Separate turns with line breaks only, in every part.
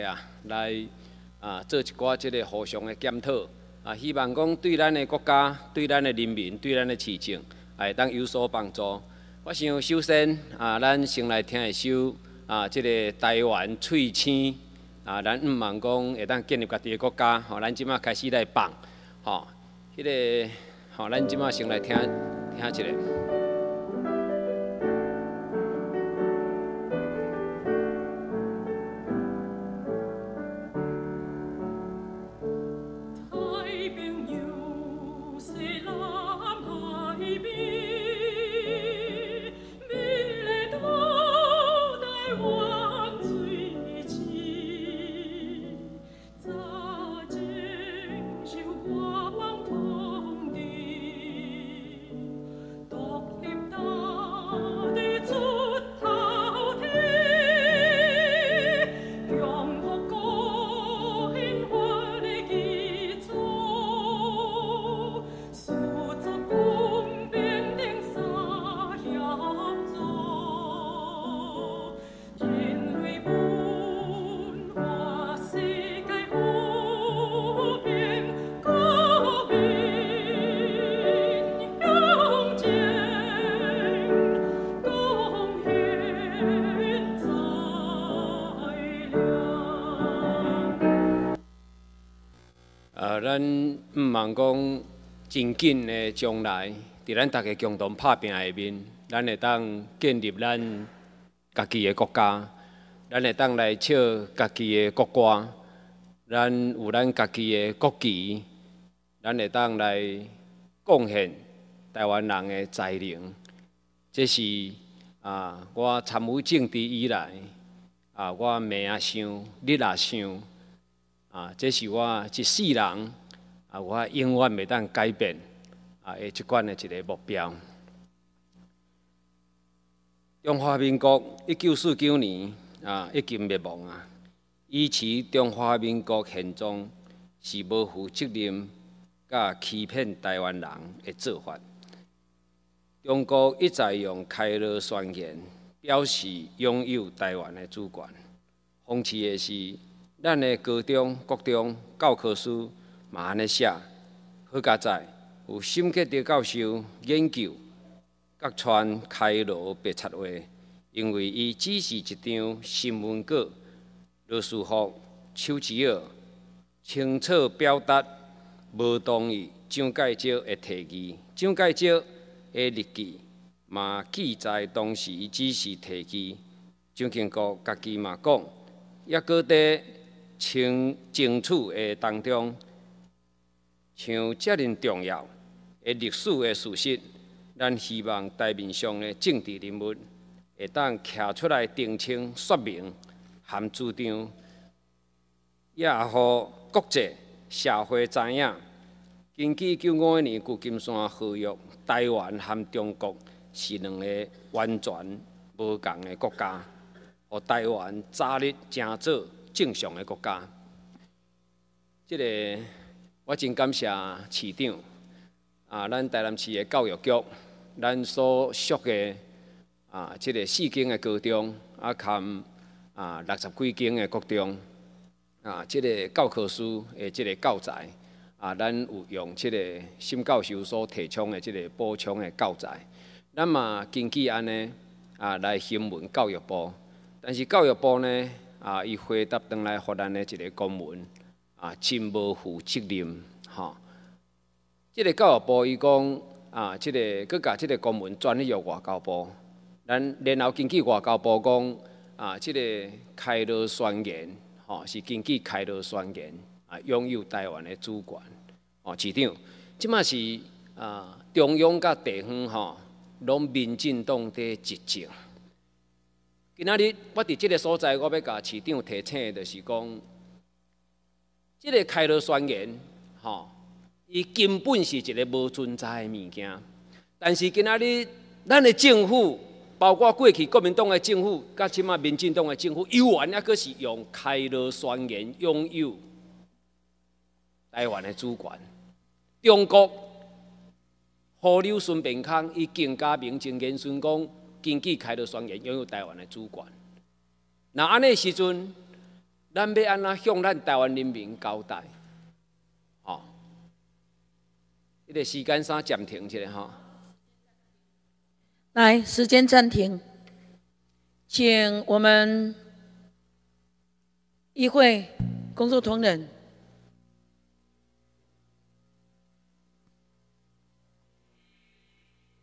个啊，来啊，做一寡即个互相的检讨啊，希望讲对咱的国家、对咱的人民、对咱的市政，也当有所帮助。我想首先啊，咱先来听一首啊，即个台湾翠青啊，咱毋茫讲会当建立家己的国家，吼，咱即马开始来放，吼，迄个吼，咱即马先来听听一下。讲，真紧的将来，伫咱大家共同拍拼下面，咱会当建立咱家己的国家，咱会当来唱家己的国歌，咱有咱家己的国旗，咱会当来贡献台湾人的才能。这是啊，我参予政治以来，啊，我每也想，日也想，啊，这是我一世人。啊！我永远袂当改变啊！下一贯的一个目标。中华民国一九四九年啊，已经灭亡啊！以此中华民国现状是无负责任、甲欺骗台湾人的做法。中国一再用开罗宣言表示拥有台湾的主权，讽刺的是，咱的高中、国中教科书。安尼写，好佳哉！有深克的教授研究，隔川开罗白贼话，因为伊只是一张新闻稿。罗斯福、丘吉尔，清楚表达无同意蒋介石的提议。蒋介石的日记嘛，记载当时伊只是提议。蒋经国家己嘛讲，也过在清清楚的当中。像遮尔重要诶历史诶事实，咱希望台面上诶政治人物会当站出来澄清、说明、含主张，也互国际社会知影，根据九五一年《旧金山合约》，台湾含中国是两个完全无共诶国家，互台湾早日成做正常诶国家，即个。我真感谢市长，啊，咱台南市的教育局，咱所属的啊，即个四间的高中，啊，含啊六十几间的国中，啊，即个教科书诶，即个教材，啊，咱有用即个新教授所提倡的即个补充的教材，咱嘛根据安尼啊，来询问教育部，但是教育部呢，啊，伊回答登来互咱的一个公文。啊，真无负责任，哈！这个教育部伊讲啊，这个佮甲即个公文转去由外交部，咱然后根据外交部讲啊，这个开罗宣言，吼是根据开罗宣言啊，拥有台湾的主权，哦，市长，即嘛是啊，中央佮地方吼，拢民进党伫执政。今仔日我伫即个所在，我要甲市长提请的是讲。这个开罗宣言，吼，伊根本是一个无存在的物件。但是今仔日，咱的政府，包括过去国民党的政府，甲即卖民进党的政府，永远抑佫是用开罗宣言拥有台湾的主权。中国，河流顺、平康，伊更加明正言顺讲根据开罗宣言拥有台湾的主权。那安尼时阵，咱要安怎向咱台湾人民交代，哦，一个时间先暂停起来哈，
来时间暂停，请我们议会工作同仁，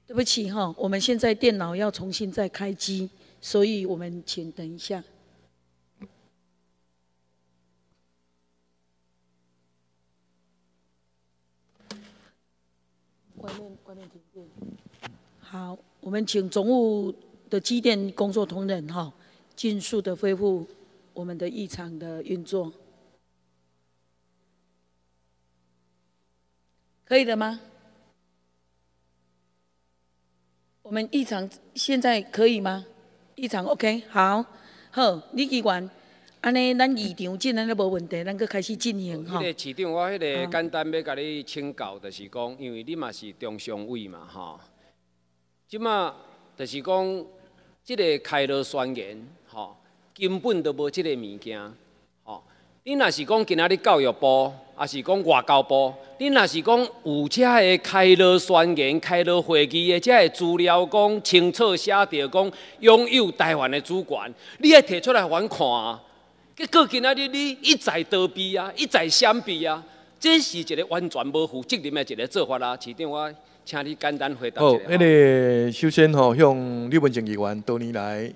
对不起哈，我们现在电脑要重新再开机，所以我们请等一下。观念观念停好，我们请总务的机电工作同仁哈，迅速的恢复我们的异常的运作，可以的吗？我们异常现在可以吗？异常 OK，好，好，李去关。安尼，咱议场进，咱都无问题，咱阁开始进行吼。迄
个市长，我迄个简单要甲你请教就是讲，因为你嘛是中常委嘛吼。即马就是讲，即个开罗宣言吼，根本都无即个物件吼。你若是讲今仔日教育部，还是讲外交部？你若是讲有遮个开罗宣言、开罗会议的遮个资料，讲清楚写着讲拥有台湾的主权，你爱提出来还看。过今仔日，你一再逃避啊，一再闪避啊，这是一个完全无负责任的一个做法啊！市长，我请你简单回答一下。好，那
个首先吼，向日本政议员多年来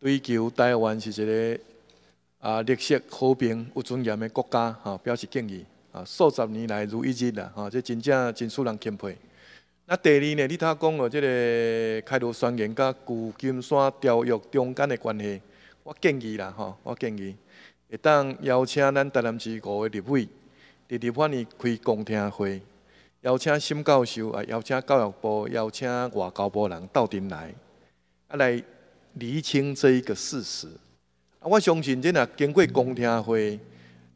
追求台湾是一个啊绿色和平有尊严的国家哈，表示敬意啊，数十年来如一日啦，哈，这真正真使人钦佩。那第二呢，你他讲哦，这个开罗宣言甲旧金山条约中间的关系，我建议啦吼，我建议。会当邀请咱台南市五个立委，伫立法院开公听会，邀请新教授啊，邀请教育部，邀请外交部人到顶来，啊来厘清这一个事实。啊，我相信，这若经过公听会，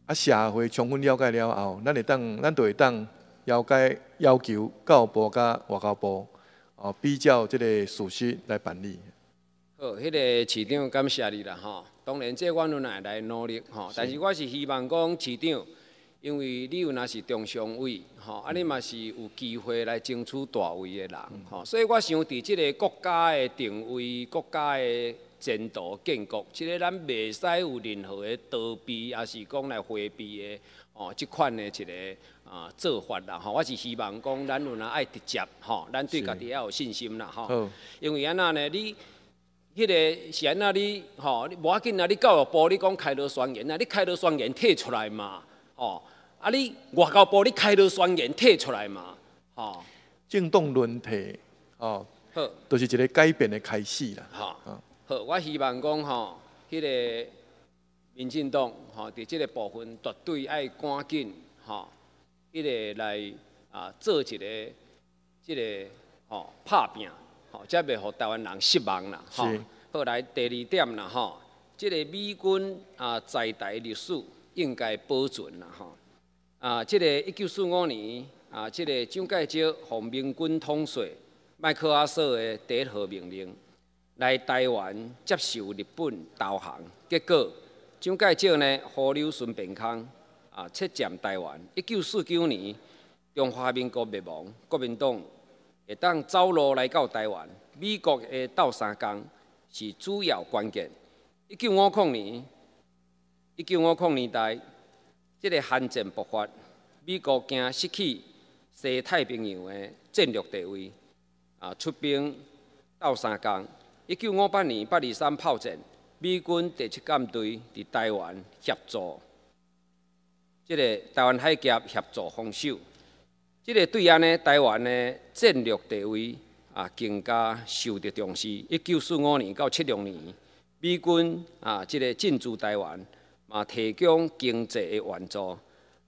啊社会充分了解了后，咱会当，咱就会当，了解要求教育部甲外交部哦比较这个事实来办理。
好，迄个市长感谢你啦，吼。当然，即我有哪来努力吼，但是我是希望讲市长，因为你有那是中常委吼，啊你嘛是有机会来争取大位的人吼，所以我想伫即个国家的定位、国家的前途、建国，即个咱袂使有任何的逃避，啊是讲来回避的哦，即款的一个啊做法啦吼，我是希望讲咱有哪爱直接吼，咱对家己也有信心啦吼，因为安那呢你。迄个是安那哩，吼，你无要紧啊！你教育部你讲开了宣言啊，你开了宣言提出来嘛，吼，啊你外交部你开了宣言提出来嘛，吼。
政党论题，哦，都是一个改变的开始啦。好，
好，我希望讲吼，迄个民进党吼，伫即个部分绝对要赶紧，吼，迄个来啊做一个，即个吼拍拼。才未互台湾人失望啦，吼！后来第二点啦，吼，即个美军啊在台历史应该保存啦，吼。啊，即个一九四五年啊，即个蒋介石和明军统帅麦克阿瑟的第一号命令来台湾接受日本投降，结果蒋介石呢河流顺便康啊撤占台湾。一九四九年中华民国灭亡，国民党。会当走路来到台湾，美国的斗三江是主要关键。一九五五年、一九五五年代，这个韩战爆发，美国惊失去西太平洋的战略地位，啊，出兵斗三江。一九五八年八二三炮战，美军第七舰队伫台湾协助，这个台湾海峡协助防守。这个对岸呢，台湾呢，战略地位啊更加受到重视。一九四五年到七六年，美军啊，这个进驻台湾，嘛提供经济的援助，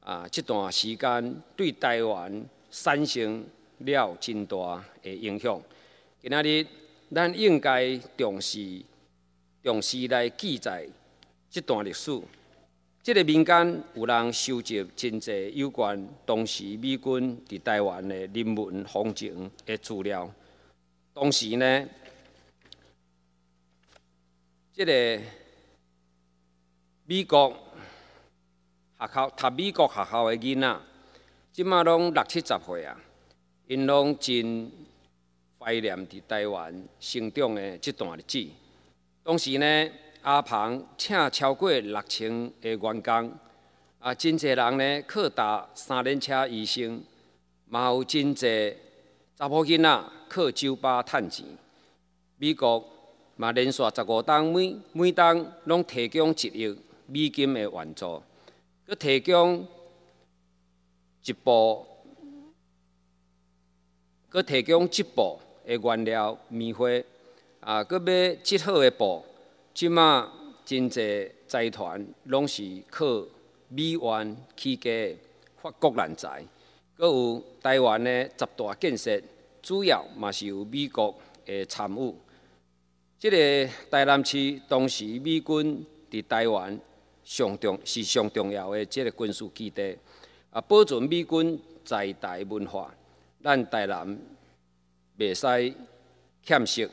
啊，这段时间对台湾产生了真大的影响。今日，咱应该重视、重视来记载这段历史。这个民间有人收集真济有关当时美军伫台湾的人文风情的资料。当时呢，这个美国学校、读美国学校的囡仔，即马拢六七十岁啊，因拢真怀念伫台湾成长的这段日子。当时呢，阿鹏请超过六千个员工，啊，真侪人呢，靠打三轮车医生，嘛有真侪查甫囡仔靠酒吧趁钱。美国嘛连续十五天，每每单拢提供一亿美金的援助，佮提供一部，佮提供一部的原料棉花，啊，佮要最好的布。即马真侪财团拢是靠美元起家，法国人才，阁有台湾的十大建设，主要嘛是由美国的参与。这个台南市，当时美军伫台湾上重是上重要的即个军事基地，啊，保存美军在台文化，咱台南袂使欠蚀。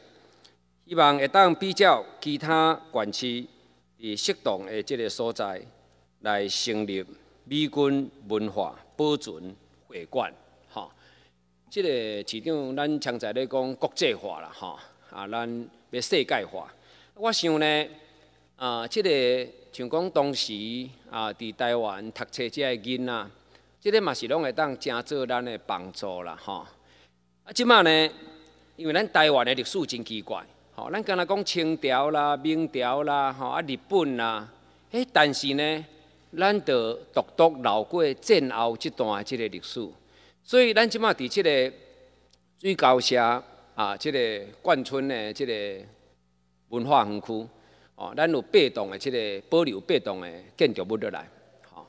希望会当比较其他县市，以适当的即个所在来成立美军文化保存会馆，吼。即个市长咱常在咧讲国际化啦，吼，啊，咱要世界化。我想呢，啊，即个像讲当时啊，伫台湾读册即个囡仔，即个嘛是拢会当加做咱的帮助啦，吼。啊，即卖呢，因为咱台湾的历史真奇怪。吼，咱敢若讲清朝啦、明朝啦、吼啊日本啦，诶，但是呢，咱就独独留过战后这段即个历史。所以咱即马伫即个最高社啊，即个冠村的即个文化园区，哦，咱有八栋的即个保留八栋的建筑物落来。吼，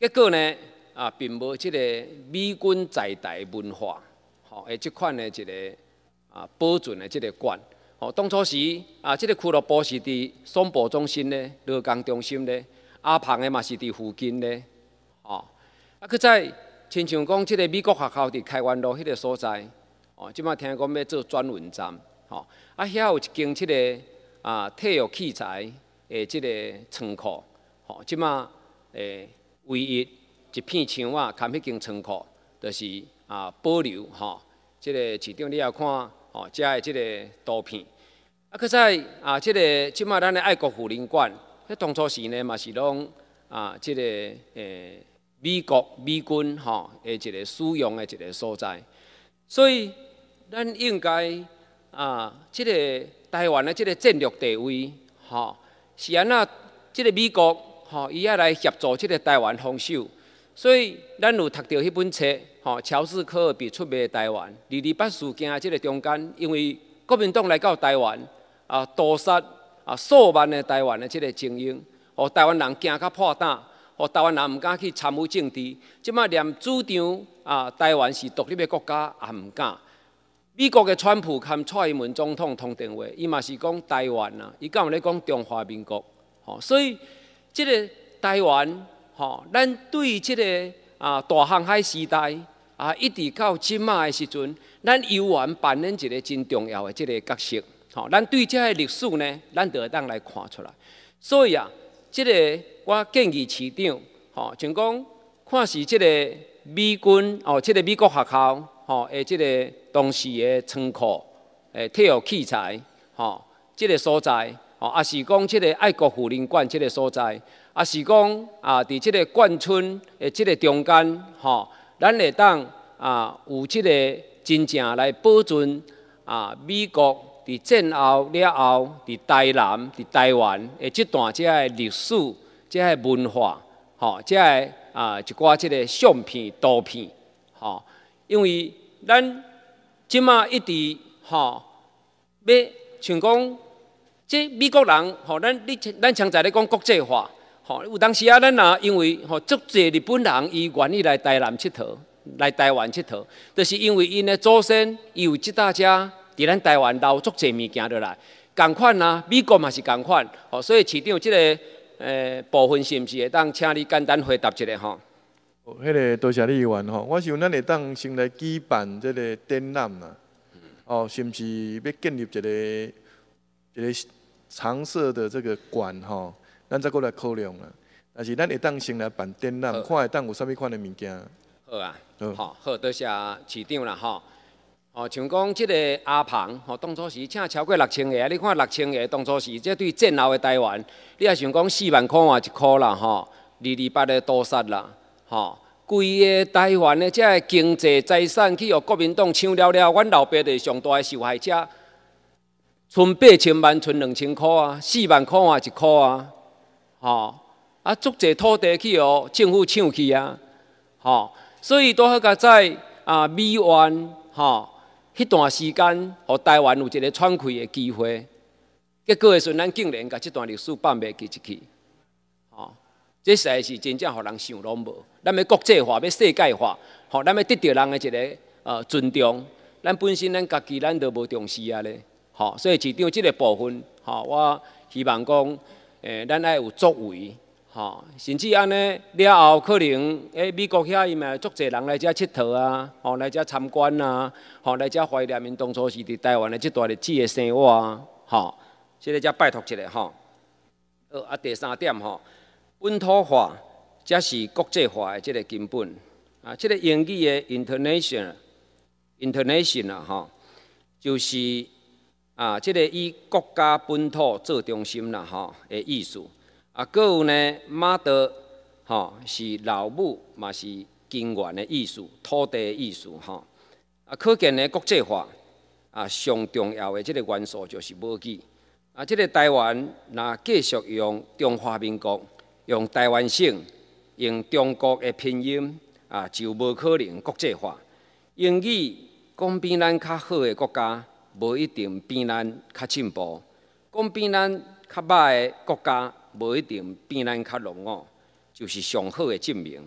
结果呢啊，并无即个美军在台文化，吼，诶，即款的即个啊保存的即个馆。哦，当初时啊，即个俱乐部是伫松柏中心咧，乐冈中心咧，阿鹏的嘛是伫附近咧，哦，啊，去再亲像讲即个美国学校伫开元路迄个所在，哦，即摆听讲要做转运站，哦，啊，遐有一间即个啊体育器材诶，即个仓库，哦，即摆诶唯一一片墙啊，含迄间仓库，就是啊保留，吼，即个市长你也看。哦，遮个即个图片，啊，可再啊，即个即卖咱的爱国护林馆，迄当初时呢嘛是拢啊，即个诶美国美军吼，的一个使用的一个所在，所以咱应该啊，即个台湾的即个战略地位，吼，是安那即个美国吼，伊也来协助即个台湾防守，所以咱有读到迄本册。哦，乔斯科比出卖台湾，二二八事件即个中间，因为国民党来到台湾，啊，屠杀啊数万的台湾的这个精英，哦，台湾人惊较破胆，哦，台湾人毋敢去参与政治，即摆连主张啊，台湾是独立的国家也毋敢。美国的川普兼蔡英文总统通电话，伊嘛是讲台湾啊，伊敢有咧讲中华民国，哦，所以即个台湾，哦，咱对于即个啊大航海时代。啊，一直到即马的时阵，咱游园扮演一个真重要的即个角色，吼，咱对即个历史呢，咱着当来看出来。所以啊，即个我建议市长，吼，就讲看是即个美军，哦，即个美国学校，吼，诶，即个当时的仓库，诶，体育器材，吼，即个所在，吼，啊是讲即个爱国护林馆即个所在，啊是讲啊，伫即个贯村诶即个中间，吼。咱会当啊有即个真正来保存啊美国伫战后了后伫台南伫台湾诶即段即个历史即个文化吼即个啊一挂即个相片图片吼，因为咱即马一直吼要像讲即美国人吼咱你咱常在咧讲国际化。吼，有当时啊，咱啊，因为吼，足济日本人伊愿意来台南佚佗，来台湾佚佗，都是因为因的祖先有即大家伫咱台湾留足济物件落来，共款啊，美国嘛是共款，吼，所以市调即个，诶，部分是毋是会当请你简单回答一下吼？
哦，嘿个多谢你员吼，我想咱会当先来举办即个展览啦，哦，是毋是要建立一个一个常设的这个馆吼？咱再过来考量啦，但是咱会当先来办展览，看会当有啥物款的物件。
好啊，好，好，多谢市长啦吼。哦，像讲即个阿庞，吼当初时请超过六千个，你看六千个当初时这对战后诶台湾，你啊想讲四万块换一箍啦吼，二二八诶屠杀啦，吼，规个台湾诶这经济财产去互国民党抢了了，阮老爸就是上大诶受害者，剩八千万，剩两千箍啊，四万块换一箍啊。哦，啊，足济土地去哦，政府抢去啊，哦，所以都好在在啊，美元吼迄段时间，互台湾有一个喘气的机会，结果嘅时阵，竟然甲即段历史放袂记一去，哦，这世是真正互人想拢无，咱要国际化，要世界化，吼，咱要得到人的一个，呃，尊重，咱本身咱家己咱都无重视啊咧，吼，所以市对即个部分，吼，我希望讲。诶，咱爱有作为，吼，甚至安尼了后，可能诶，美国遐伊嘛足侪人来遮佚佗啊，吼，来遮参观啊，吼，来遮怀念因当初时伫台湾的即段日子的生活啊，吼，即个遮拜托一下吼。呃，啊，第三点吼，本土化则是国际化的即个根本啊，即个英语的 international，international 哈，就是。啊，这个以国家本土做中心啦，吼诶意思。啊，佫有呢，妈的，吼是老母嘛，是根源的意思，土地意思吼啊，可见呢，国际化，啊，上重要的即个元素就是母语，啊，这个台湾，若继续用中华民国，用台湾省，用中国的拼音，啊，就无可能国际化，英语讲比咱较好的国家。无一定比咱较进步，讲比咱较歹的国家，无一定比咱较落伍，就是上好的证明。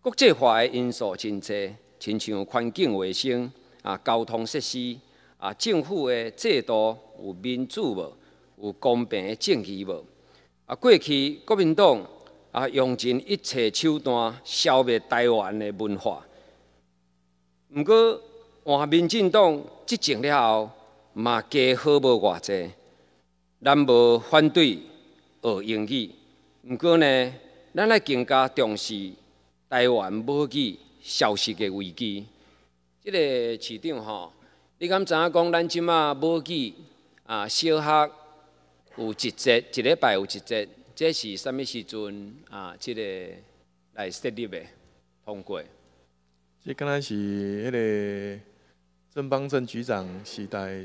国际化的因素真多，亲像环境卫生、啊交通设施、啊政府的制度有民主无，有公平的正义无。啊过去国民党啊用尽一切手段消灭台湾的文化，毋过换民进党执政了后。嘛加好无偌济，咱无反对学英语，毋过呢，咱来更加重视台湾母语消失嘅危机。即个市长吼，你敢知影讲咱即卖母语啊小学有一节一礼拜有一节，这是啥物时阵啊？即个来设立嘅？通过？
即刚才是迄个郑邦正局长时代。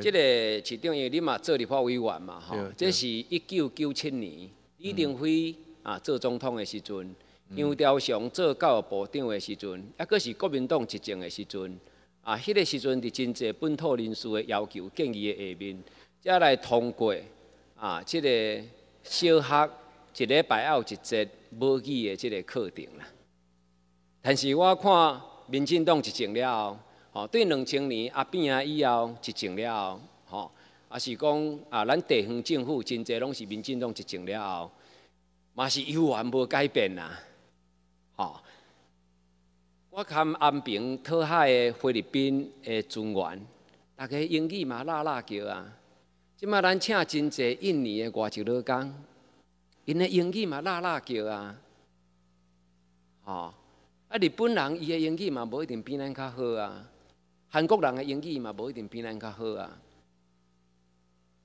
即
个是等于你嘛做立法委员嘛吼，即是一九九七年李登辉啊做总统的时阵，杨朝祥做教育部长的时阵，还佫是国民党执政的时阵，啊，迄个时阵伫真济本土人士的要求建议的下面，才来通过啊，即个小学一礼拜后有一节母语的即个课程啦。但是我看民进党执政了后。哦，对，两千年啊，变啊以后，执政了后，吼，啊是讲啊，咱地方政府真侪拢是民进党执政了后，嘛是永远无改变呐，吼。我看安平讨海的菲律宾的船员，大家英语嘛拉拉叫啊，即马咱请真侪印尼的外籍劳工，因的英语嘛拉拉叫啊，吼，啊日本人伊的英语嘛无一定比咱较好啊。韩国人的英语嘛，无一定比咱较好啊！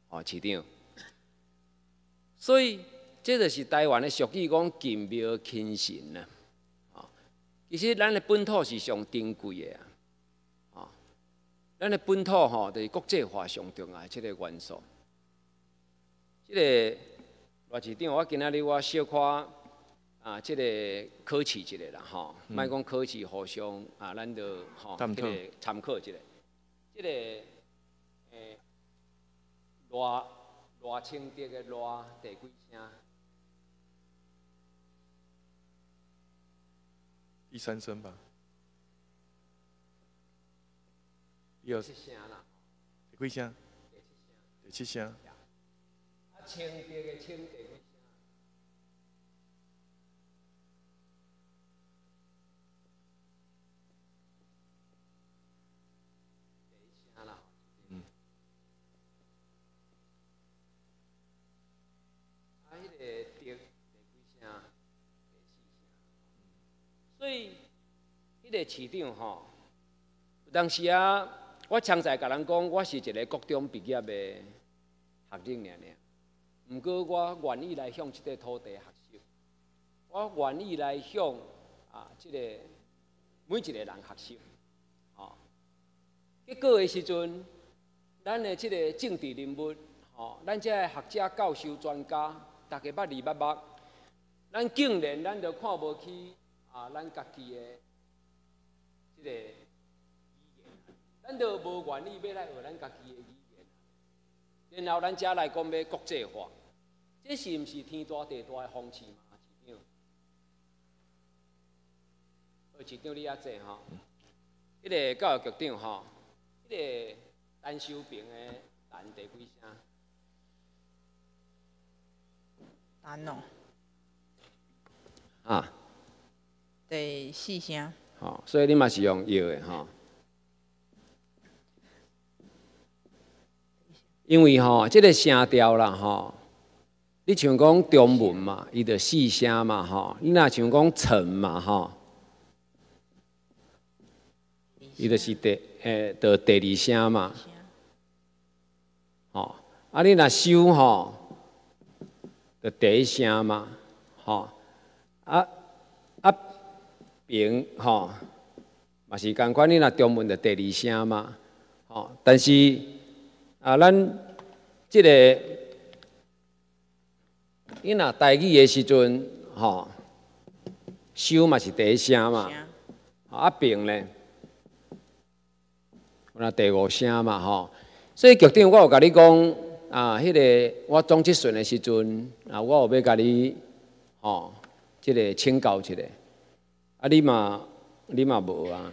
哦，市长，所以这就是台湾的俗语，讲金庙轻神啊！啊，其实咱的本土是上珍贵的啊！哦，咱的本土吼，就是国际化上重要一个元素。这个，罗市长，我今仔日我小可。啊，即个考试一个啦，吼，莫讲考试互相啊，咱着吼参个参考一个，即个诶，偌偌清滴个偌第几声？
第三声吧。第二声啦。第几声？第七声。
啊，清滴个清滴。市长吼，有当时啊，我常在甲人讲，我是一个高中毕业的学青年，毋过我愿意来向即个土地学习，我愿意来向啊即个每一个人学习。吼，结果的时阵，咱的即个政治人物，吼，咱即个学者、教授、专家，大家捌二捌捌，咱竟然咱都看无起啊，咱家己的。一个语言，咱都无愿意要来学咱家己的语言，然后咱再来讲要国际化，这是毋是天大地大的风气嘛？市长，市长你也坐哈。一个教育局长吼，迄个陈秀平的陈第几声？陈哦。啊。
第四声。
哦，所以你嘛是用摇的吼，因为吼即个声调啦吼，你像讲中文嘛，伊着四声嘛吼，你若像讲陈嘛吼，伊着是第诶的第二声嘛，哦，啊你若修吼着第一声嘛，吼啊。平，吼，嘛是共款，你若中文的第二声嘛，吼。但是啊，咱即个你若待机的时阵，吼，收嘛是第一声嘛。啊，平呢，我那第五声嘛，吼。所以决定我有甲你讲啊，迄个我总结顺的时阵，啊，我有要甲你，吼，即个请教一下。啊！你嘛，你嘛无啊！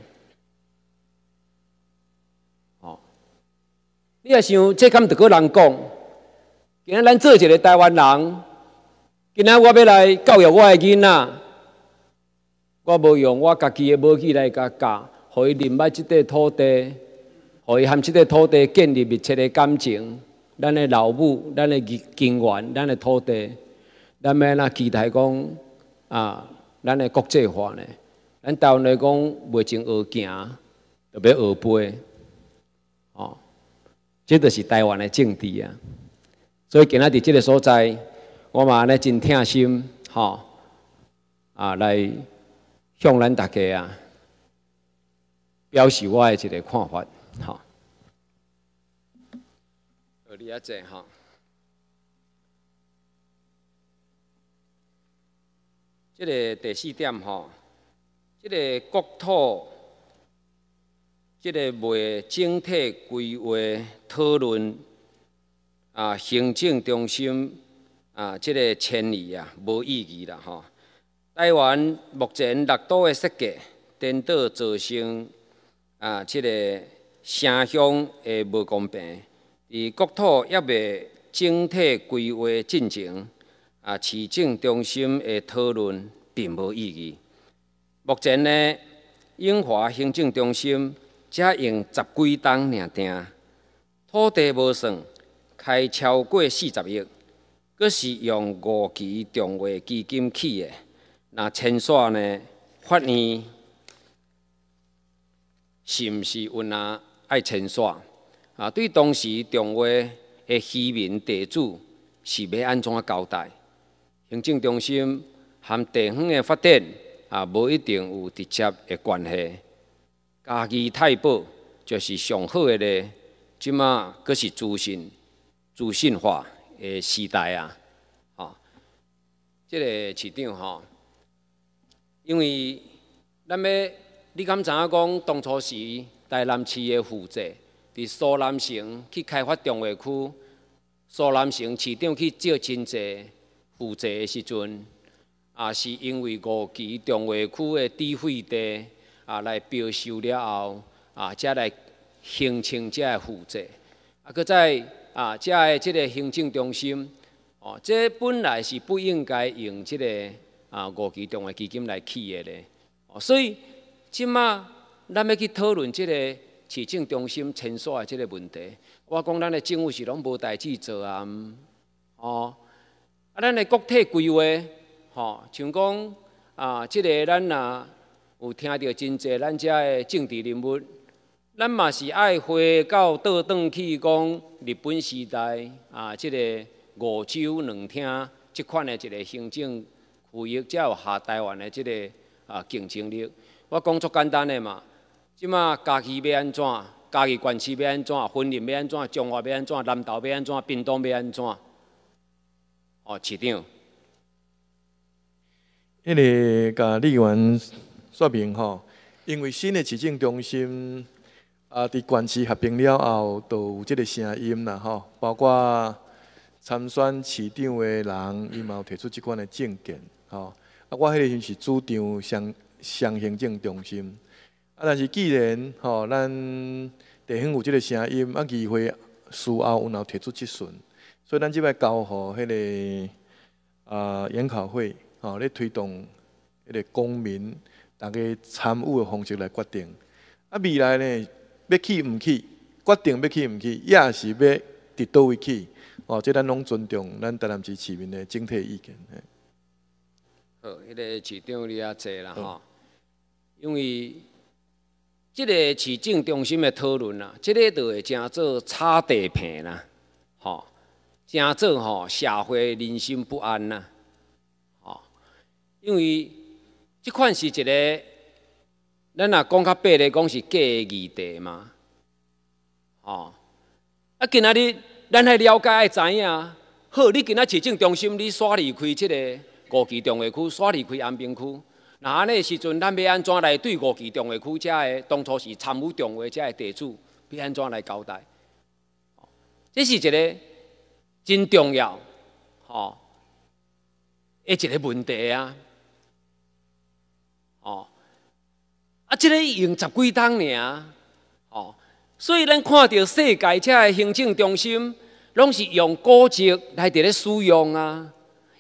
哦，你也想，即间得个人讲，今仔咱做一个台湾人，今仔我要来教育我的囡仔，我无用我家己的武器来甲教，互伊啉白即块土地，互伊含即块土地建立密切的感情，咱的老母，咱的源，咱的土地，咱要那期待讲啊。咱的国际化呢？咱台湾来讲，未尽学行，特别学背，哦，这都是台湾的政治啊。所以今日伫这个所在，我嘛咧真痛心，哈，啊，来向咱大家啊，表示我的一个看法，哈。你啊，真好。这个第四点吼，这个国土，这个未整体规划讨论，啊，行政中心啊，这个迁移啊，无意义啦吼。台湾目前六都的设计颠倒造成，啊，这个城乡会无公平，而国土也未整体规划进程。啊！市政中心的讨论并无意义。目前呢，英华行政中心只用十几栋认定，土地无算，开超过四十亿，阁是用五期重划基金起的。那清算呢？法院是毋是有呾爱清算？啊，对当时重划的居民地主是要安怎交代？行政中心含地方的发展啊，无一定有直接的关系。家己太保就是上好的咧，即马阁是资讯资讯化的时代啊。啊，即个市长吼，因为咱要你敢知影讲当初是台南市的负责，伫苏南城去开发中会区，苏南城市长去借真济。负责的时阵，啊，是因为五期中华区的智费低，啊，来标收了后，啊，才来行政才负责，啊，搁在啊，即个即个行政中心，哦，这本来是不应该用即个啊五期中华基金来起的咧，哦，所以即卖咱要去讨论即个市政中心清诉的即个问题，我讲咱的政府是拢无代志做啊，哦。啊，咱的国体规划，吼，像讲啊，即个咱啊有听到真侪咱遮的政治人物，咱嘛是爱回到倒转去讲日本时代啊，即个五洲两厅即款的一个行政区域才有下台湾的即个啊竞争力。我讲作简单的嘛，即马家己要安怎，家己关系要安怎，婚姻要安怎，中活要安怎，南投要安怎，兵东要安怎？
哦，市长，迄个甲李文说明吼，因为新的市政中心啊，伫县市合并了后，都有即个声音啦吼，包括参选市长的人，伊嘛有提出即款的证件。吼，啊，我迄个是主张上上行政中心，啊，但是既然吼，咱地方有即个声音，啊，议会事后有脑提出质询。所以咱即摆交互迄个啊研讨会吼咧，推动迄个公民逐家参与的方式来决定啊。未来咧要去毋去，决定要去毋去，也是要倒位去。哦，即咱拢尊重咱台南市市民的整体意见。
好，迄个市长你遐坐啦吼，因为即个市政中心的讨论啦，即个就会诚做炒地皮啦，吼。真做吼，社会人心不安呐！哦，因为即款是一个，咱若讲较白的，讲是的议地嘛。哦，啊，今仔日咱还了解知影，好，你今仔市政中心你刷离开即个五期电话区，刷离开安平区，那安尼时阵，咱要安怎来对五期电话区遮个当初是参与电话遮的地主，要安怎来交代？这是一个。真重要，吼！一个问题啊，哦，啊，这个用十几吨尔，哦，所以咱看到世界的行政中心，拢是用古籍来伫咧使用啊。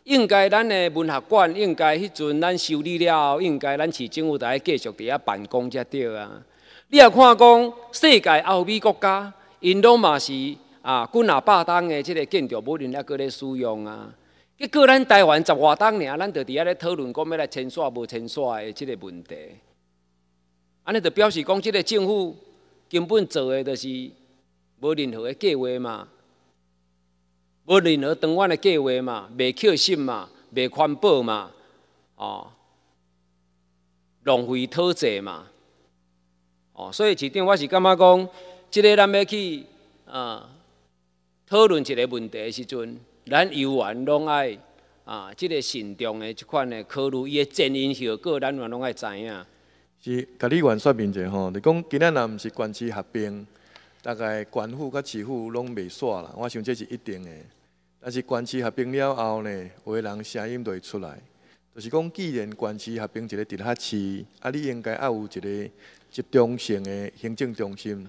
应该咱的文学馆，应该迄阵咱修理了应该咱市政府台继续伫遐办公才对啊。你也看讲世界欧美国家，因拢嘛是。啊，阮啊百东诶，即个建筑无任何咧使用啊。结果咱台湾十外东尔，啊，咱就伫遐咧讨论讲要来清算无清算诶即个问题。安尼就表示讲，即个政府根本做诶就是无任何诶计划嘛，无任何长远诶计划嘛，袂扣心嘛，袂环保嘛，哦，浪费土地嘛。哦，所以市长我是感觉讲，即个咱要去啊。讨论一个问题的时阵，咱游远拢爱啊，即个慎重的即款的考虑，伊的前因后果，咱永拢爱知影。
是，甲你原说明一下吼，就讲，今仔若毋是官市合并，大概官府甲市府拢袂煞啦，我想这是一定的。但是官市合并了后呢，有的人声音就会出来，就是讲，既然官市合并一个直辖市，啊，你应该要有一个集中性的行政中心。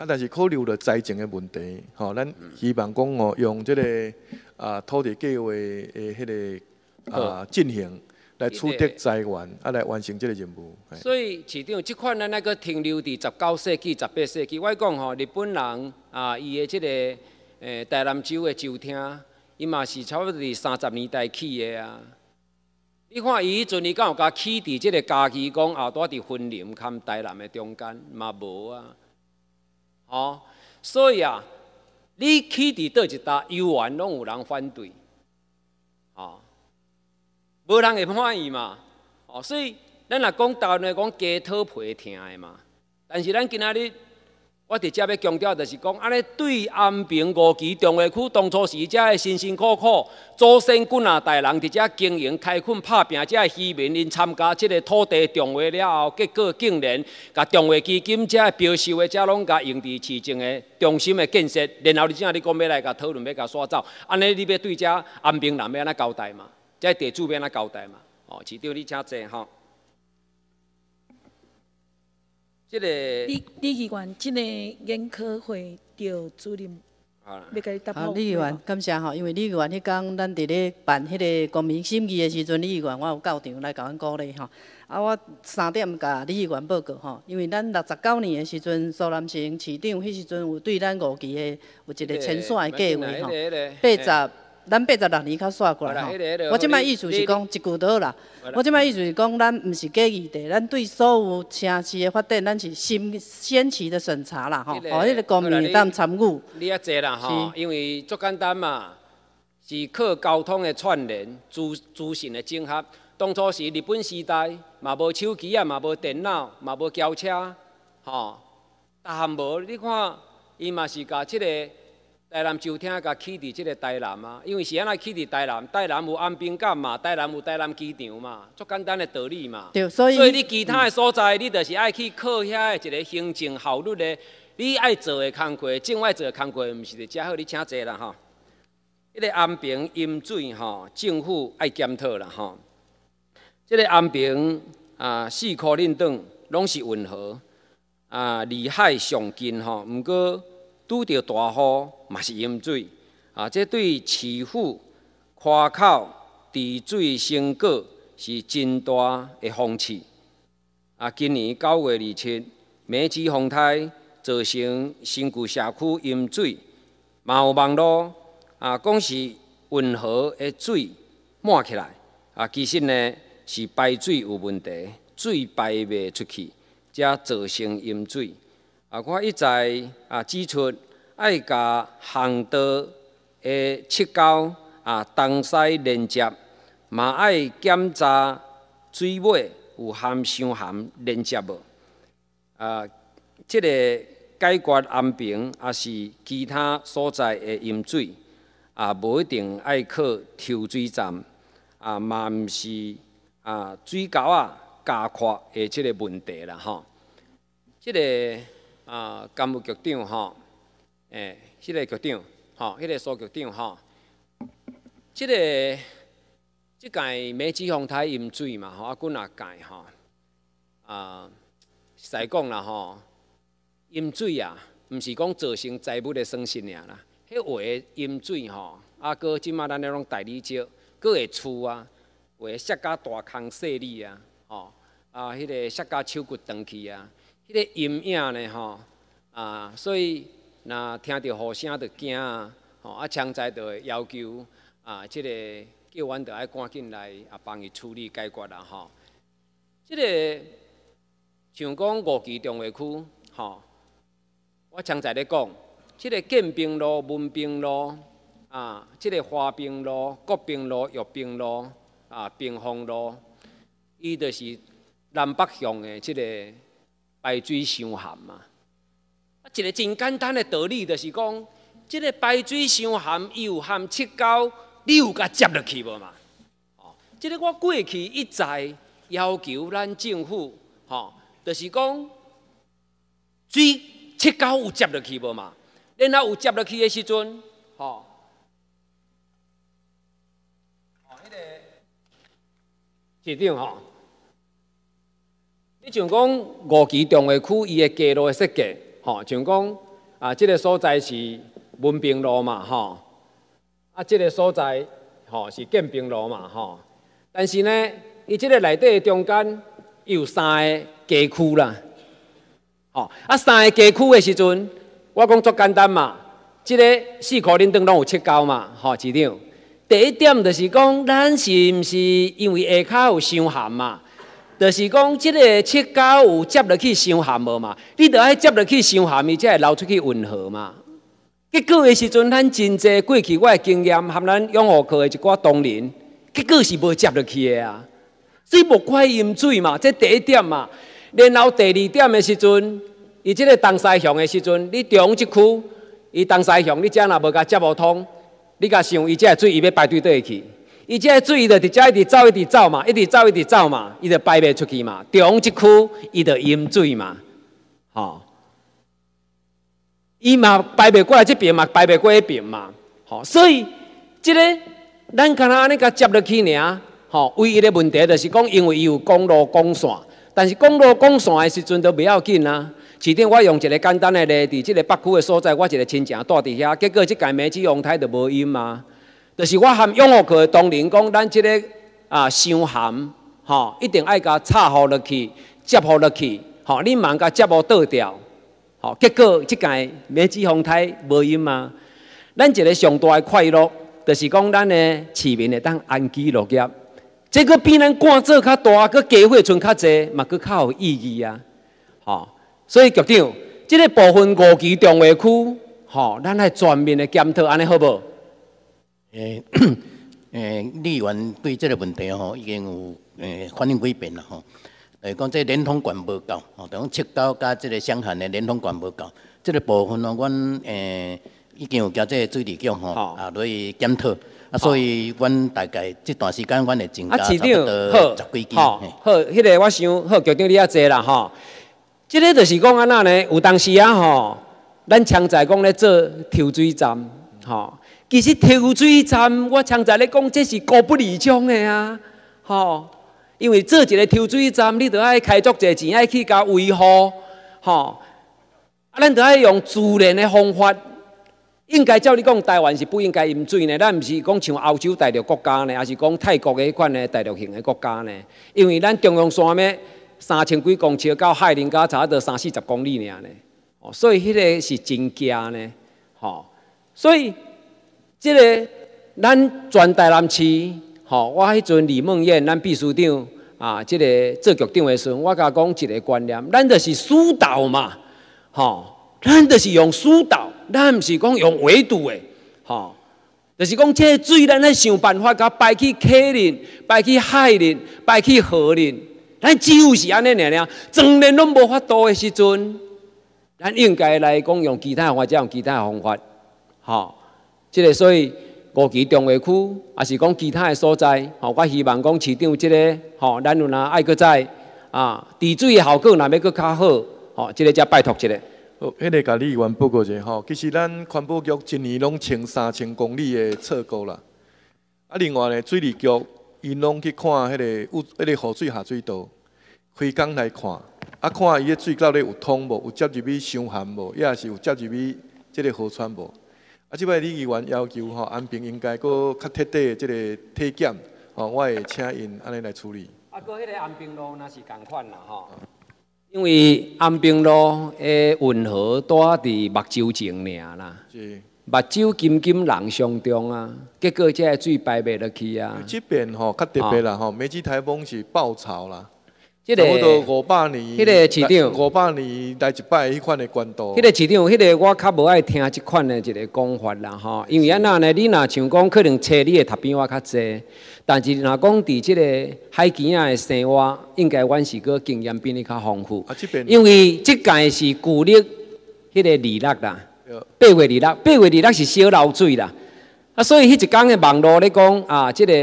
啊！但是考虑了财政的问题，吼，咱希望讲吼，用即个啊土地计划的迄个啊进行来取得资源，啊来完成即个任务。
所以，市场即款咱那个停留伫十九世纪、十八世纪。我讲吼，日本人啊，伊的即个诶台南州的酒厅，伊嘛是差不多伫三十年代起的啊。你看伊迄阵伊敢有甲起伫即个家己讲啊，蹛伫森林兼台南的中间嘛无啊。哦，所以啊，你起伫倒一搭，游玩，拢有人反对，啊，无人会欢喜嘛，哦，所以咱若讲道理讲加讨皮听的嘛，但是咱今仔日。我伫遮要强调，就是讲安尼对安平五期重划区当初是遮会辛辛苦苦祖先几啊代人伫遮经营开垦拍拼，遮的渔民因参加即个土地重划了后，结果竟然甲重划基金遮的标售的只拢甲用地市政的中心的建设，然后你今仔你讲要来甲讨论，要甲煞走，安尼你要对遮安平人要安怎交代嘛？在地主要安怎交代嘛？哦，市调你请坐吼。
个李李议员，今个眼科会调主任，要开始答报李议员，感谢哈，因
为李议员，迄讲咱伫咧办迄个公明审议的时阵，李议员，我有到场来甲阮鼓励哈。啊，我三点甲李议员报告哈，因为咱六十九年的时阵，苏南清市长迄时阵有对咱五期的有一个清算的计划哈，八十。
咱八十六年较煞过来吼，我即摆意思是讲一句倒啦，我即摆意思是讲咱毋是过异地，咱对所有城市的发展，咱是先先期的审查啦吼，哦，迄个民鸣当参与。你啊坐啦吼，因为足简单嘛，是靠交通的串联、资资讯的整合。当初是日本时代嘛，无手机啊，嘛无电脑，嘛无轿车，吼，大项无，你看伊嘛是甲即个。台南就听甲起伫即个台南啊，因为是安那起伫台南，台南有安平港嘛，台南有台南机场嘛，足简单的道理嘛。对，所以你其他的所在，你就是爱去靠遐一个行政效率的，你爱做的工课，境爱做的工课，毋是著遮好你请坐啦吼迄个安平饮水吼，政府爱检讨啦吼，即个安平啊，四颗恁等拢是运河啊，离海上近吼，毋过拄着大雨。嘛是饮水啊！这对市府夸口滴水成果是真大的讽刺。啊！今年九月二七，梅子洪台造成新旧社区淹水，嘛有网络啊，讲是运河的水满起来啊，其实呢是排水有问题，水排袂出去，才造成淹水啊！我一再啊指出。爱甲航道诶，七沟啊东西连接，嘛爱检查水尾有含伤含连接无？啊，即个解决安平啊，是其他所在诶饮水啊，无一定爱靠抽水站啊，嘛毋是啊，水沟啊加快诶，即个问题啦吼。即个啊，干部局长吼。诶，迄个局长，吼，迄个苏局长，吼，即个即届马子红台饮水嘛，吼，啊，阮也改，吼，啊，使讲啦，吼，饮水啊，毋是讲造成财物的损失尔啦，迄个饮水，吼，啊，哥即马咱咧拢代理少，佫会厝啊，话设家大坑细裂啊，吼，啊，迄个设家手骨断去啊，迄个阴影咧，吼，啊，所以。那听到雨声就惊啊！吼，啊，强在的要求啊，即个叫阮要赶紧来啊，帮伊处理解决啦，吼。即个像讲五期中区，吼，我强在咧讲，即个建平路、文平路啊，即个华平路、国平路、玉平路啊、平丰路，伊就是南北向的即个排水伤涵嘛。一个真简单的道理，就是讲，即个排水箱含，油含七九，你有甲接落去无嘛？哦，即个我过去一再要求咱政府，吼，就是讲，水七九有接落去无嘛？然后有接落去的时阵，吼，市定吼，你像讲五期电话区伊的街路的设计。吼，像讲啊，这个所在是文平路嘛，吼，啊，这个所在，吼，是建平路嘛，吼，但是呢，伊即个内底中间有三个街区啦，吼，啊，三个街区的时阵，我讲足简单嘛，这个四颗恁当拢有七交嘛，吼，市长。第一点就是讲，咱是毋是因为下骹有伤寒嘛？就是讲，这个七九有接落去伤寒无嘛？你得爱接落去伤寒，伊才会流出去运河嘛。结果的时阵，咱真济过去我的经验，含咱养护科的一寡同仁，结果是无接落去的啊。水无快饮水嘛，这第一点嘛。然后第二点的时阵，伊这个东西向的时阵，你中一区伊东西向你遮若无甲接无通，你甲想伊这个水，伊要排队倒去。伊个水就伫接一直走一直走嘛，一直走一直走嘛，伊就排袂出去嘛。央一区伊就淹水嘛，吼。伊嘛排袂过来即边嘛，排袂过迄边嘛，吼。所以即个咱敢若安尼甲接落去尔，吼，唯一的问题就是讲，因为伊有公路、公线，但是公路、公线的时阵都袂要紧啦。市顶我用一个简单的例子，即个北区的所在，我一个亲戚住伫遐，结果即间煤子阳台就无淹嘛。就是我含和护的同仁讲咱即个啊，伤寒吼，一定爱甲插好落去，接好落去，吼，你万甲接无倒掉，吼，结果即届美芝红台无音嘛。咱一个上大的快乐，就是讲咱的市民会当安居乐业，即个比咱工做较大，佮机会存较侪，嘛佫较有意义啊，吼。所以局长，即个部分五期重划区，吼，咱来全面的检讨，安尼好无？诶，诶，议 源对这个问题吼已经有诶反映几遍了吼，诶，讲这联通管无够吼，等于七切加这个箱涵的联通管无够，
这个部分呢，阮诶已经有交这个水利局吼啊，来检讨啊，所以阮大概这段时间，阮会增
加差不多十
几支。好，
好，
迄个我想好局长你也坐啦吼，这个就是讲安那呢？有当时啊吼，咱常在讲咧做抽水站吼。其实抽水站，我常在咧讲，这是高不离江的啊，吼。因为做一个抽水站，你着爱开足个钱，爱去加维护，吼。啊，咱着爱用自然的方法。应该照你讲，台湾是不应该饮水呢？咱毋是讲像欧洲大陆国家呢，还是讲泰国个迄款呢？大陆型的国家呢？因为咱中央山脉三千几公尺，到海林甲茶到三四十公里呢，哦，所以迄个是真惊呢，吼。所以。即个咱全台南市，吼，我迄阵李梦燕咱秘书长啊，即个做局长诶时阵，我甲讲一个观念，咱就是疏导嘛，吼，咱就是用疏导，咱毋是讲用围堵诶，吼，就是讲即个水，咱咧想办法甲排去溪林、排去海林、排去河林，咱只有是安尼尔尔，庄年拢无法度诶时阵，咱应该来讲用其他法，者用其他方法，吼。即个所以，高级中华区，也是讲其他的所在，吼，我希望讲市长即个，吼，咱有若爱佫
在，啊，治水的效果，若要佫较好，吼，即个才拜托一个。哦，迄个讲你完报告者吼，其实咱环保局一年拢清三千公里的测沟啦，啊，另外呢，水利局，伊拢去看迄个污，迄个雨水下水道，开工来看，啊，看伊个水到底有通无，有接入尾消涵无，也是有接入去即个河川无。啊！即摆李议员要求吼，安平应该过较彻底的即个体检，吼，我会请因安尼来处理。
啊，过迄个安平路那是共款啦，吼。
因为安平路的运河在
伫目睭前尔啦，是。目睭金金人相中啊，结果
即个水排袂落去啊。即边吼较特别啦，吼，每次台风是爆潮啦。迄个五百年，迄、个市长，五百年来一摆迄款的关度，迄个市
长，迄个我较无爱听即款的一个讲法啦，吼。因为安那呢，你若像讲可能车你会读比我较侪。但是若讲伫即个海墘啊的生活，应该阮是个经验比你较丰富。因为即间是旧历，迄个二六啦，八月二六，八月二六是小流水啦。啊，所以迄一间的网络咧讲啊，即个。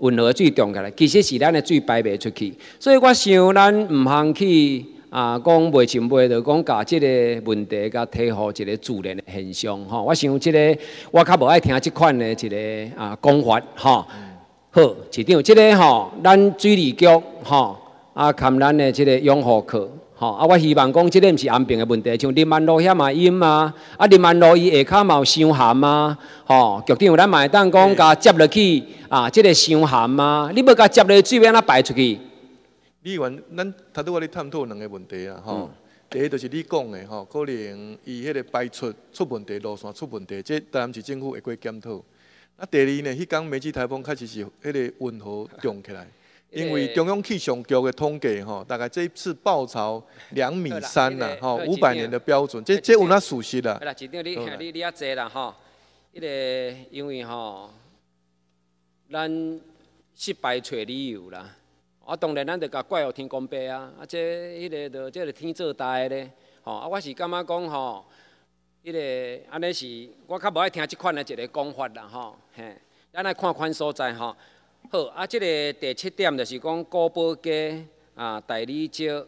混合水重起来，其实是咱的水排袂出去，所以我想咱唔通去啊，讲袂前袂，就讲教即个问题，甲提好一个自然的形象吼。我想即个我较无爱听即款的一个啊讲法吼，好，市长即个吼，咱水利局吼啊，看咱的即个养护课。吼，啊，我希望讲，即个毋是安平的问题，像林万路遐嘛淹啊，啊，林万路伊下骹嘛有伤寒啊，吼，局长，咱会当讲甲接落去，啊，即个伤寒啊，你要甲接落去，水尾安怎排出去？
你原咱头拄我咧探讨两个问题啊，吼，第一就是你讲的吼，可能伊迄个排出出问题，路线出问题，这当然市政府会过检讨。啊，第二呢，迄工梅气台风确实是迄个温度涨起来。因为中央气象局的统计吼，大概这一次暴潮两米三啦，吼五百年的标准，这这有哪属实啦？吓，
你你啊坐啦吼，迄个因为吼，咱失败找理由啦，啊当然咱着甲怪号天公伯啊，啊这迄个着，这着天作大咧，吼啊我是感觉讲吼，迄个安尼是，我较无爱听即款的一个讲法啦吼，嘿，咱来看看所在吼。好啊，即个第七点就是讲高保街啊，代理者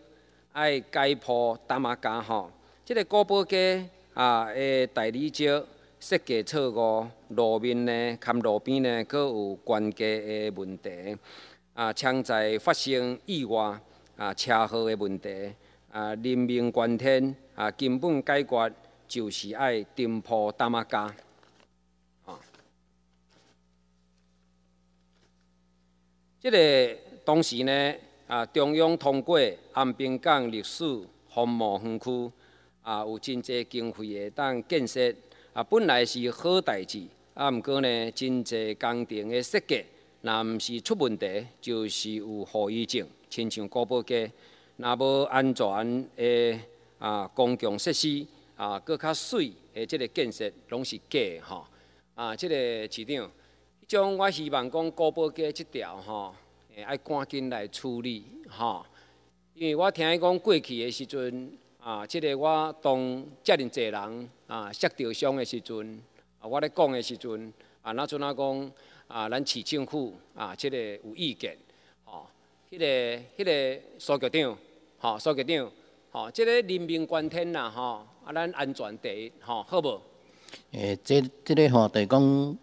爱解剖打马家吼。即个高保街啊诶，代理者设计错误，路面呢、坎路边呢，佫有关家的问题啊，常在发生意外啊、车祸的问题啊，人命关天啊，根本解决就是爱填破打马家。这个当时呢，啊，中央通过安平港历史风貌园区啊，有真济经费的当建设，啊，本来是好代志，啊，毋过呢，真济工程的设计，若毋是出问题，就是有后遗症，亲像高宝街，若无安全的啊，公共设施啊，搁较水的这个建设拢是假的吼，啊，这个市长。将我希望讲高保价即条吼，爱赶紧来处理吼。因为我听伊讲过去的时阵啊，即个我当遮尔济人啊，摔着伤诶的时阵，啊，我咧讲的时阵啊，那阵啊讲啊，咱市政府啊，即个有意见哦。迄个迄个苏局长，吼，苏局长，吼，即个人命关天啦，吼，啊，咱安全第一，吼，好无？
诶，即、即个吼得讲。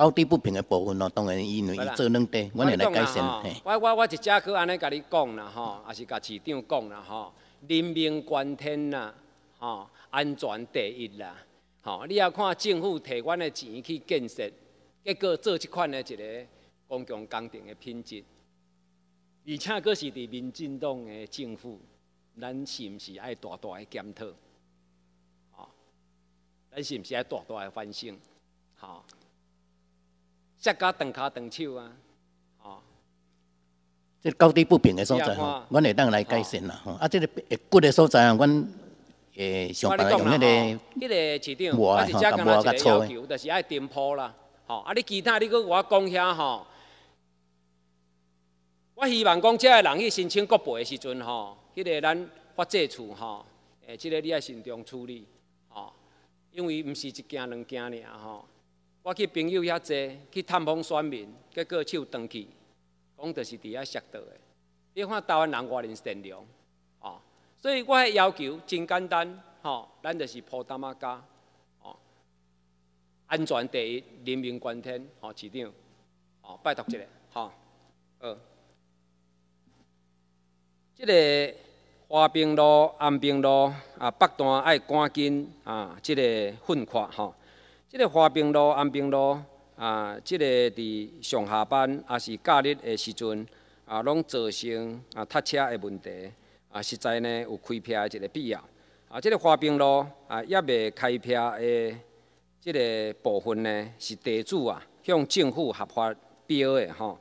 高低不平的部分咯，当然伊愿伊做两块，我会来改善。
我我我直接去安尼甲你讲啦，吼，也是甲市长讲啦，吼，人命关天啦，吼，安全第一啦，吼，你要看政府提阮的钱去建设，结果做即款的一个公共工程的品质，而且佫是伫民进党的政府，咱是毋是爱大大的检讨？哦，咱是毋是爱大大的反省？吼。脚甲断脚、断手啊，哦，
即高低不平的所在吼，阮会当来改善啦吼。啊，即个会骨的所在啊，阮诶，上头迄个，
迄个市场，有，啊，而且更加个要求，就是爱颠铺啦。吼，啊，你其他你佮我讲遐吼，我希望讲，遮个人去申请国赔的时阵吼，迄个咱发这处吼，诶，即个你要慎重处理，哦，因为毋是一件两件尔吼。我去朋友遐坐，去探访选民，结果手断去，讲就是伫遐摔倒的。你看台湾人外人善良，哦，所以我要求真简单，吼，咱就是铺淡仔家哦，安全第一，人民关天，哦，市长，哦，拜托即个，哦，呃，这个华滨路、安平路啊，北段爱赶紧啊，这个混跨，哦。这个花兵路、安平路啊，这个伫上下班啊是假日的时阵啊，拢造成啊、塞车的问题啊，实在呢有开票的一个必要。啊，这个花兵路啊，也未开票的这个部分呢，是地主啊向政府合法标的吼，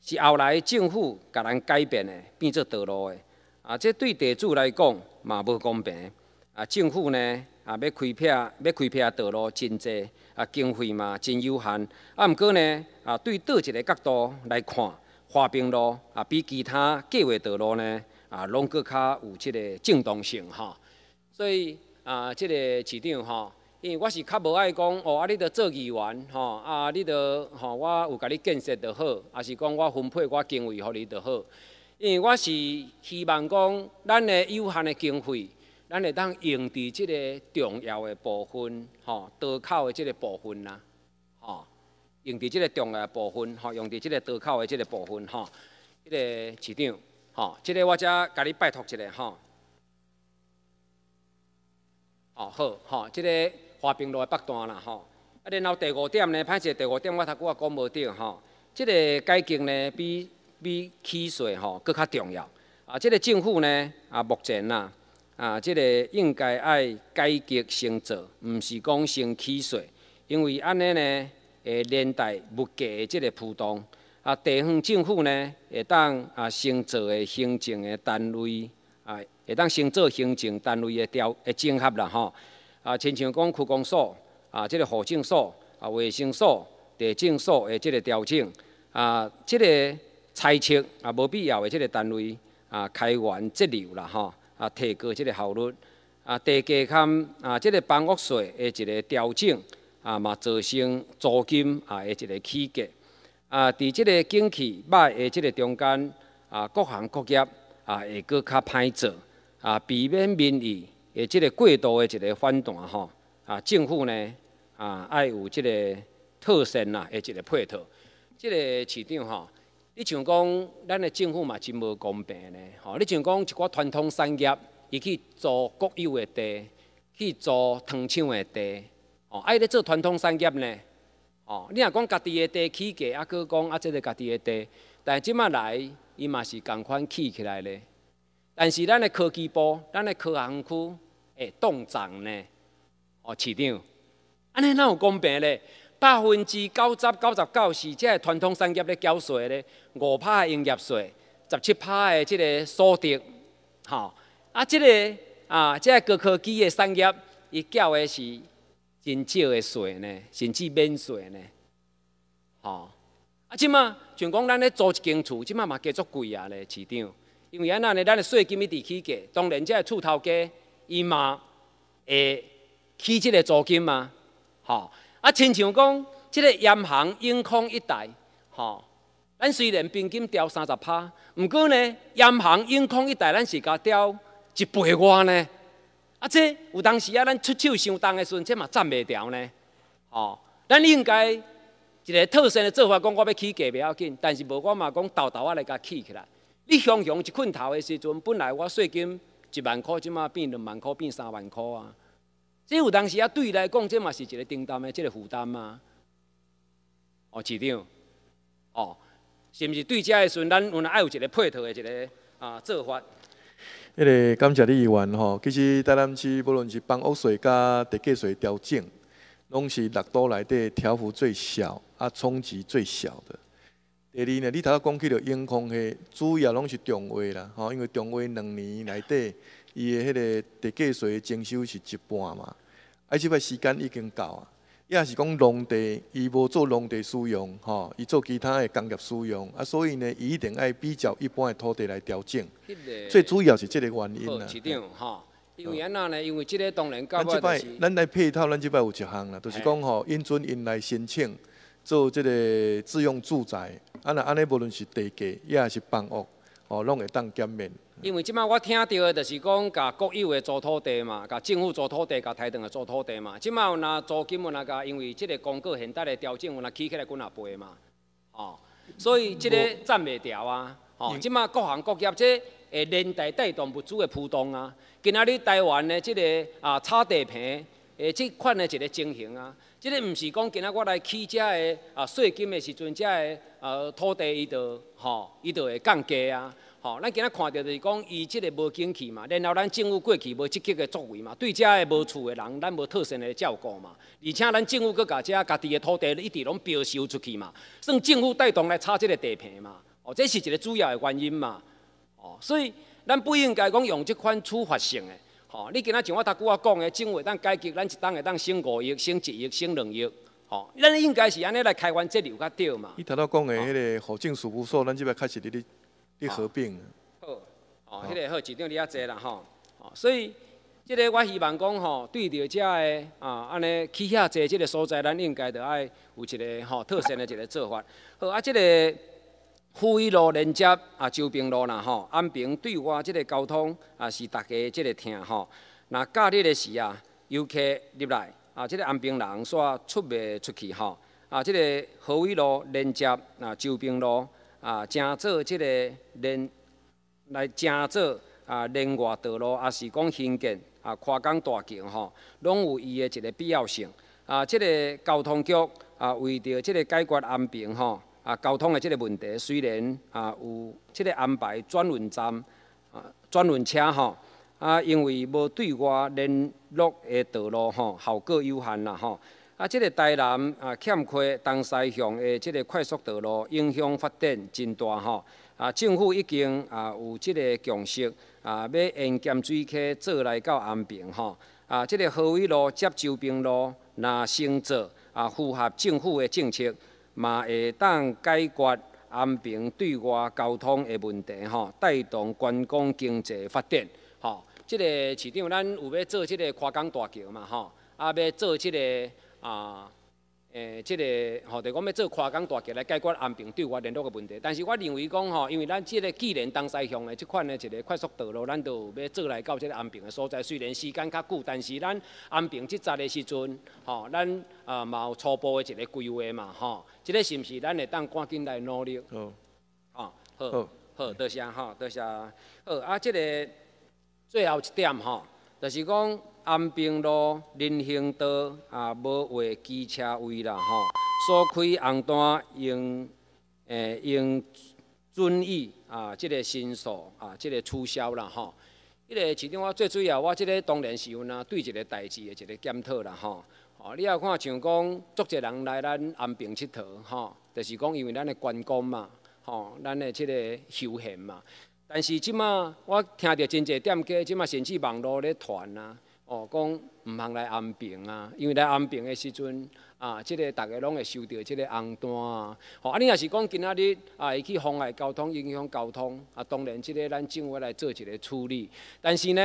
是后来政府甲咱改变的，变做道路的。啊，这对地主来讲嘛无公平。啊，政府呢？啊，要开辟、要开辟道路真济，啊，经费嘛真有限。啊，毋过呢，啊，对倒一个角度来看，花边路啊，比其他计划道路呢，啊，拢搁较有即个正当性哈。所以啊，即个市长吼，因为我是较无爱讲，哦，啊，你着做议员吼，啊，你都吼，我有甲你建设得好，啊，是讲我分配我经费互你得好。因为我是希望讲，咱的有限的经费。咱会当用伫即个重要诶部分，吼，刀口诶即个部分呐，吼，用伫即个重要诶部分，吼，用伫即个刀口诶即个部分，吼，即个市场，吼，即个我则甲你拜托一下，吼，哦好，吼，即个华平路诶北端啦，吼，啊然后第五点呢，歹势第五点我头久我讲无着，吼，即个改进呢比比汽水吼搁较重要，啊，即个政府呢啊目前呐。啊，即个应该要改革先做，毋是讲先起税，因为安尼呢，会连带物价的即个浮动。啊，地方政府呢会当啊先做行政的单位，啊会当先做行政单位的调的整合啦，吼。啊，亲像讲区公所，啊即个户政所、啊卫生所、地政所的即个调整，啊即个裁撤啊无必要的即个单位啊开源节流啦，吼。啊，提高即个效率，啊，地价兼啊，即个房屋税的一个调整，啊，嘛造成租金啊的一个起价，啊，在即个景气歹的即个中间，啊，各行各业啊会搁较歹做，啊，避免民意的即个过度的一个反弹吼，啊，政府呢，啊，爱有即个特赦啊，的一个配套，即个市场吼。你想讲，咱的政府嘛真无公平呢，吼！你想讲一个传统产业，伊去做国有嘅地，去做糖厂的地，哦，爱咧做传统产业呢，哦，你若讲家己的地起价，啊，佫讲啊，即个家己的地，但系即摆来，伊嘛是共款起起来咧。但是咱的科技部，咱的科学区，诶，冻涨呢，哦，市长，安尼哪有公平咧？百分之九十九十九是即个传统产业咧缴税咧，五趴营业税，十七趴的即个所得吼，啊即个啊即个高科技的产业，伊缴的是真少的税呢，甚至免税呢，吼，啊即嘛，像讲咱咧租一间厝，即嘛嘛叫做贵啊咧市场，因为安那咧咱的税金咪伫起价，当然即个厝头家伊嘛会起即个租金嘛，吼。啊，亲像讲，即个央行应控一代，吼，咱虽然平均调三十趴，毋过呢，央行应控一代，咱是甲调一倍外呢。啊，这有当时啊，咱出手相当的时阵，这嘛，站袂调呢，吼。咱应该一个套现的做法，讲我要起价不要紧，但是无我嘛讲豆豆啊来甲起起来。你熊熊一捆头的时阵，本来我税金一万块，即嘛变两万块，变三万块啊。即有当时啊，对来讲，即嘛是一个订单的，即个负担嘛。哦，市长，哦，是毋是对？的时阵，咱有来爱有一个配套的，一个啊做法。
迄个感谢你，议员吼。其实，台南市不论是房污水加地价税调整，拢是六都内底调幅最小，啊，冲击最小的。第二呢，你头先讲起了永康的，主要拢是中卫啦，吼，因为中卫两年内底。伊的迄个地价税征收是一半嘛，啊，即摆时间已经到啊，伊也是讲农地，伊无做农地使用吼，伊做其他的工业使用，啊，所以呢，伊一定爱比较一般的土地来调整，最主要是即个原因啦。市场
吼，因为安那呢？因为即个当然，今就是咱即摆，咱
来配套，咱即摆有一项啦，就是讲吼，因准因来申请做即个自用住宅，啊那安尼无论是地价，也是房屋，哦，拢会当减免。
因为即摆我听到的，就是讲，甲国有的租土地嘛，甲政府租土地，甲台长的租土地嘛。即摆有若租金有若家，因为即个公告现在来调整，有若起起来几若倍嘛，哦，所以即个站袂调啊，哦，即摆各行各业即会连带带动不住的波动啊。今仔日台湾的即个啊炒地皮，诶，即款的一个情形啊。即个毋是讲今仔我来起价的啊，税金的时阵，只个啊土地伊就吼，伊就会降价啊。吼，咱今仔看到就是讲，伊即个无景气嘛，然后咱政府过去无积极的作为嘛，对遮个无厝的人，咱无特伸的照顾嘛，而且咱政府佫甲遮家己的土地，一直拢标收出去嘛，算政府带动来炒即个地皮嘛，哦，这是一个主要的原因嘛，哦，所以咱不应该讲用这款处罚性个，哦，你今仔像我头久啊讲的，政府当改革，咱一当会当省五亿、省一亿、省两亿，哦，咱应该是安尼来开源节流较对嘛。
你头头讲的迄个环政事务所，咱即摆开始伫咧你合并，
好，哦，迄个好，市长你遐坐啦吼，哦，所以，即个我希望讲吼，对着遮的，啊，安尼，起遐坐即个所在，咱应该着爱有一个吼特色的一个做法，好，啊，即个富一路连接啊，周边路啦吼，安平对外即个交通啊，是大家即个听吼，那假日的时啊，游客入来，啊，即个安平人煞出袂出去吼，啊，即个富一路连接啊，周边路。啊，诚做即个连来诚做啊，连外道路，啊是讲新建啊跨江大桥吼，拢有伊的一个必要性。啊，即个交通局啊，为着即个解决安平吼啊交通的即个问题，虽然啊有即个安排转运站啊转运车吼，啊因为无对外联络的道路吼，效果有限啦吼。啊，即个台南啊，欠缺东西向诶，即个快速道路影响发展真大吼。啊，政府已经啊有即个共识啊，要沿咸水溪做来到安平吼。啊，即个河尾路接周边路，那先做啊，符合政府诶政策，嘛会当解决安平对外交通诶问题吼，带动观光经济发展吼。即个，市场咱有要做即个跨江大桥嘛吼，啊，要做即个。啊，诶，即个吼，就讲要做跨江大桥来解决安平对外联络的问题。但是我认为讲吼，因为咱即个既然东西向的即款的一个快速道路，咱就要做来到即个安平的所在。虽然时间较久，但是咱安平即站的时阵，吼，咱啊嘛有初步的一个规划嘛，吼，即个是毋是咱会当赶紧来努力？好，好，好，多谢哈，多谢。好，啊，即个最后一点吼，就是讲。安平路人行道啊，无画机车位啦，吼，所开红灯用诶用遵义啊，即个申诉啊，即个取消啦，吼。迄个市长，我最主要，我即个当然是有呾对一个代志的一个检讨啦，吼。哦，你也看像讲，足侪人来咱安平佚佗，吼，就是讲因为咱的观光嘛，吼，咱的即个休闲嘛。但是即马我听着真侪店家，即马甚至网络咧传啊。哦，讲毋通来安平啊，因为来安平的时阵，啊，即个大家拢会收到即个红单啊。哦，你若是讲今仔日啊，去妨碍交通，影响交通，啊，当然即个咱政府来做一个处理？但是呢，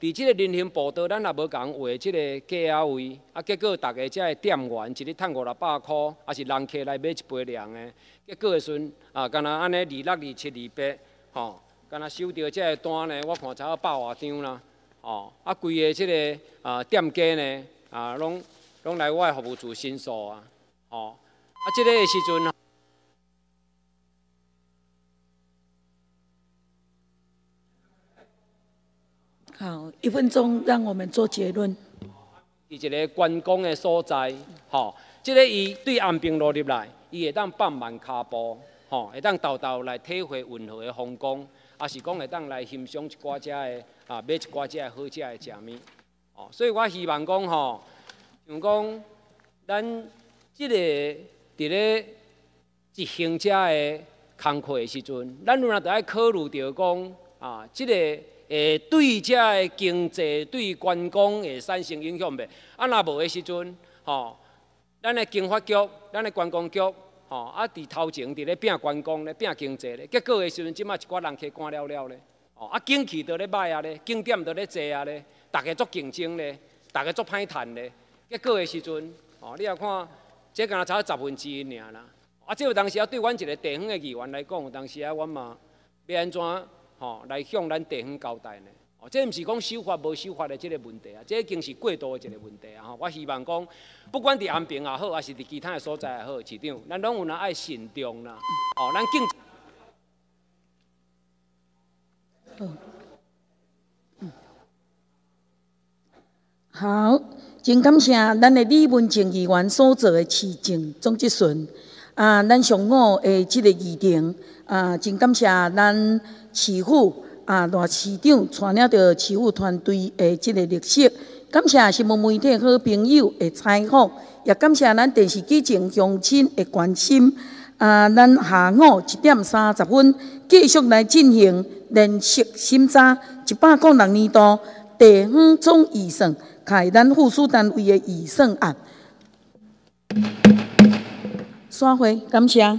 伫即个人行步道，咱也无共画即个加啊位，啊，结果大家遮个店员一日趁五六百箍，啊是人客来买一杯凉的，结果的时阵，啊，干若安尼二六二七二八，吼，干若收到遮个单呢，我看多百外张啦。哦，啊，规个即个啊店家呢，啊，拢拢来，我的服务处申诉啊，哦，啊，即个时阵呢，
好，一分钟，让我们做结论。
伊一个关公的所在，吼，即个伊对岸边落入来，伊会当放慢脚步，吼，会当豆豆来体会运河的风光。也是讲会当来欣赏一寡遮的啊，买一寡的好食的食物。哦，所以我希望讲吼，像讲咱即个伫咧执行家的工课的时阵，咱有若得要考虑着讲啊，即个诶对遮的经济对观光会产生影响未？啊，若无的时阵，吼，咱的经发局，咱的观光局。哦，啊，伫头前伫咧拼观光咧，拼经济咧，结果的时阵，即卖一寡人去赶了了咧。哦，啊，景区都咧歹啊咧，景点都咧坐啊咧，逐个足竞争咧，逐个足歹趁咧，结果的时阵，哦，你啊看，即敢若差十分之一尔啦。啊，即有当时啊，对阮一个地方的议员来讲，有当时啊，阮嘛要安怎，吼，来向咱地方交代呢？这毋是讲修法无修法的即个问题啊，这经是过度的一个问题啊！我希望讲，不管伫安平也好，还是伫其他嘅所在也好，市长，咱拢有人爱慎重啦。哦，咱敬。
好，真感谢咱的李文静议员所做的市政总结顺啊，咱上午的这个议程啊，真感谢咱市府。啊！赖市长带领着市务团队的即个绿色，感谢新闻媒体好朋友的采访，也感谢咱电视机前乡亲的关心。啊！咱下午一点三十分继续来进行人事审查，一百杠六年度第五种预算开咱附属单位的预算案，散会，感谢。